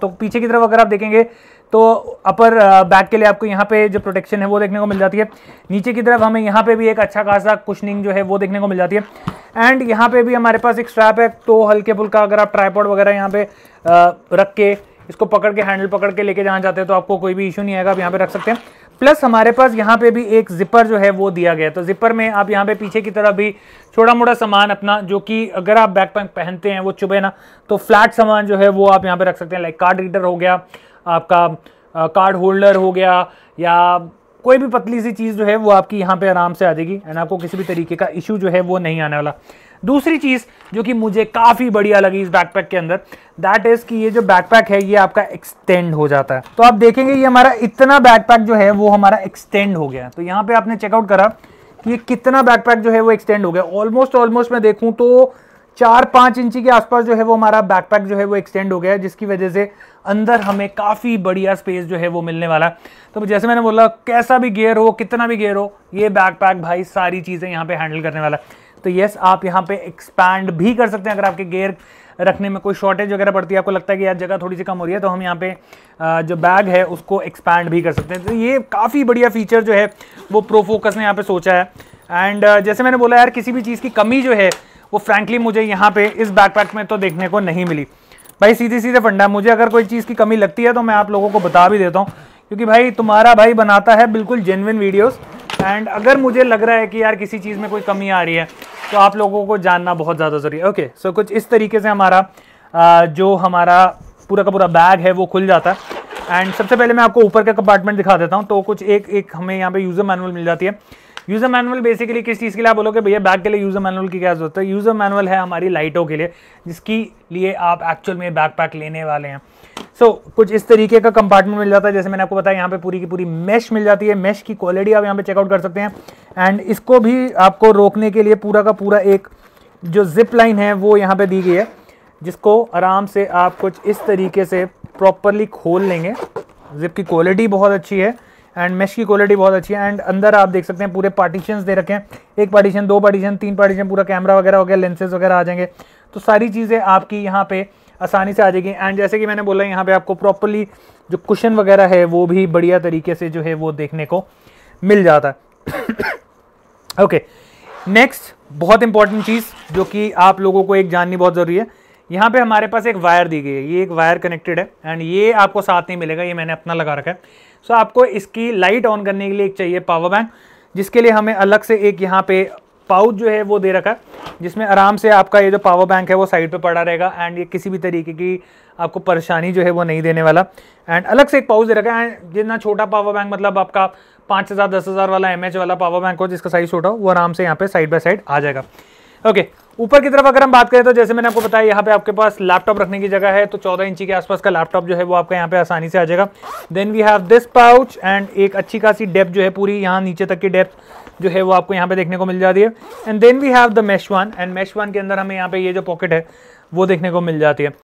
तो पीछे की तरफ अगर आप देखेंगे तो अपर बैक के लिए आपको यहाँ पे जो प्रोटेक्शन है वो देखने को मिल जाती है नीचे की तरफ हमें यहाँ पे भी एक अच्छा खासा कुशनिंग जो है वो देखने को मिल जाती है एंड यहाँ पे भी हमारे पास एक स्ट्रैप है तो हल्के फुल्का अगर आप ट्राईपॉड वगैरह यहाँ पे रख के इसको पकड़ के हैंडल पकड़ के लेके जाना चाहते हैं तो आपको कोई भी इशू नहीं आएगा आप यहाँ पे रख सकते हैं प्लस हमारे पास यहाँ पे भी एक जिपर जो है वो दिया गया तो जिपर में आप यहाँ पे पीछे की तरफ भी छोटा मोटा सामान अपना जो कि अगर आप बैकपैक पहनते हैं वो चुभे ना तो फ्लैट सामान जो है वो आप यहाँ पे रख सकते हैं लाइक कार्ड रीडर हो गया आपका कार्ड होल्डर हो गया या कोई भी पतली सी चीज़ जो है वो आपकी यहाँ पे आराम से आ जाएगी एंड आपको किसी भी तरीके का इशू जो है वो नहीं आने वाला दूसरी चीज़ जो कि मुझे काफ़ी बढ़िया लगी इस बैकपैक के अंदर दैट इज़ कि ये जो बैकपैक है ये आपका एक्सटेंड हो जाता है तो आप देखेंगे ये हमारा इतना बैकपैक जो है वो हमारा एक्सटेंड हो गया तो यहाँ पे आपने चेकआउट करा कि ये कितना बैकपैक जो है वो एक्सटेंड हो गया ऑलमोस्ट ऑलमोस्ट मैं देखूँ तो चार पाँच इंची के आसपास जो है वो हमारा बैकपैक जो है वो एक्सटेंड हो गया जिसकी वजह से अंदर हमें काफ़ी बढ़िया स्पेस जो है वो मिलने वाला है तो जैसे मैंने बोला कैसा भी गेयर हो कितना भी गेयर हो ये बैकपैक भाई सारी चीज़ें यहाँ पे हैंडल करने वाला है तो येस आप यहाँ पे एक्सपैंड भी कर सकते हैं अगर आपके गेयर रखने में कोई शॉर्टेज वगैरह पड़ती है आपको लगता है कि यार जगह थोड़ी सी कम हो रही है तो हम यहाँ पे जो बैग है उसको एक्सपैंड भी कर सकते हैं तो ये काफ़ी बढ़िया फीचर जो है वो प्रोफोकस ने यहाँ पे सोचा है एंड जैसे मैंने बोला यार किसी भी चीज़ की कमी जो है वो फ्रैंकली मुझे यहाँ पे इस बैकपैक में तो देखने को नहीं मिली भाई सीधे सीधे फंडा मुझे अगर कोई चीज़ की कमी लगती है तो मैं आप लोगों को बता भी देता हूँ क्योंकि भाई तुम्हारा भाई बनाता है बिल्कुल जेनविन वीडियोस एंड अगर मुझे लग रहा है कि यार किसी चीज़ में कोई कमी आ रही है तो आप लोगों को जानना बहुत ज़्यादा ज़रूरी है ओके सो कुछ इस तरीके से हमारा आ, जो हमारा पूरा का पूरा बैग है वो खुल जाता है एंड सबसे पहले मैं आपको ऊपर का कंपार्टमेंट दिखा देता हूँ तो कुछ एक एक हमें यहाँ पे यूज़र मैनुअल मिल जाती है यूजर मैनुअल बेसिकली किस चीज़ के लिए आप बोलोगे भैया बैग के लिए यूजर मैनुअल की क्या जरूरत है यूजर मैनुअल है हमारी लाइटों के लिए जिसकी लिए आप एक्चुअल में पैक लेने वाले हैं सो so, कुछ इस तरीके का कंपार्टमेंट मिल जाता है जैसे मैंने आपको बताया यहाँ पे पूरी की पूरी मैश मिल जाती है मैश की क्वालिटी आप यहाँ पे चेकआउट कर सकते हैं एंड इसको भी आपको रोकने के लिए पूरा का पूरा एक जो जिप लाइन है वो यहाँ पे दी गई है जिसको आराम से आप कुछ इस तरीके से प्रॉपरली खोल लेंगे जिप की क्वालिटी बहुत अच्छी है एंड मेश की क्वालिटी बहुत अच्छी है एंड अंदर आप देख सकते हैं पूरे पार्टीशन दे रखे हैं एक पार्टीशन दो पार्टीशन तीन पार्टीशन पूरा कैमरा वगैरह हो गया लेंसेज वगैरह आ जाएंगे तो सारी चीज़ें आपकी यहाँ पे आसानी से आ जाएगी एंड जैसे कि मैंने बोला यहाँ पे आपको प्रॉपरली जो कुशन वगैरह है वो भी बढ़िया तरीके से जो है वो देखने को मिल जाता है ओके नेक्स्ट बहुत इंपॉर्टेंट चीज़ जो कि आप लोगों को एक जाननी बहुत ज़रूरी है यहाँ पे हमारे पास एक वायर दी गई है ये एक वायर कनेक्टेड है एंड ये आपको साथ नहीं मिलेगा ये मैंने अपना लगा रखा है सो आपको इसकी लाइट ऑन करने के लिए एक चाहिए पावर बैंक जिसके लिए हमें अलग से एक यहाँ पे पाउच जो है वो दे रखा है जिसमें आराम से आपका ये जो पावर बैंक है वो साइड पे पड़ा रहेगा एंड ये किसी भी तरीके की आपको परेशानी जो है वो नहीं देने वाला एंड अलग से एक पाउच दे रखा है एंड जितना छोटा पावर बैंक मतलब आपका पाँच हज़ार दस हज़ार वाला एम वाला पावर बैंक हो जिसका साइज़ छोटा हो वो आराम से यहाँ पे साइड बाय साइड आ जाएगा ओके ऊपर की तरफ अगर हम बात करें तो जैसे मैंने आपको बताया यहाँ पे आपके पास लैपटॉप रखने की जगह है तो 14 इंची के आसपास का लैपटॉप जो है वो आपका यहाँ पे आसानी से आ जाएगा then we have this pouch and एक अच्छी खासी डेप्थ जो है पूरी यहाँ नीचे तक की डेप्थ जो है वो आपको यहाँ पे देखने को मिल जाती है and then we have the mesh one and mesh one के अंदर हमें यहाँ पे ये जो पॉकेट है वो देखने को मिल जाती है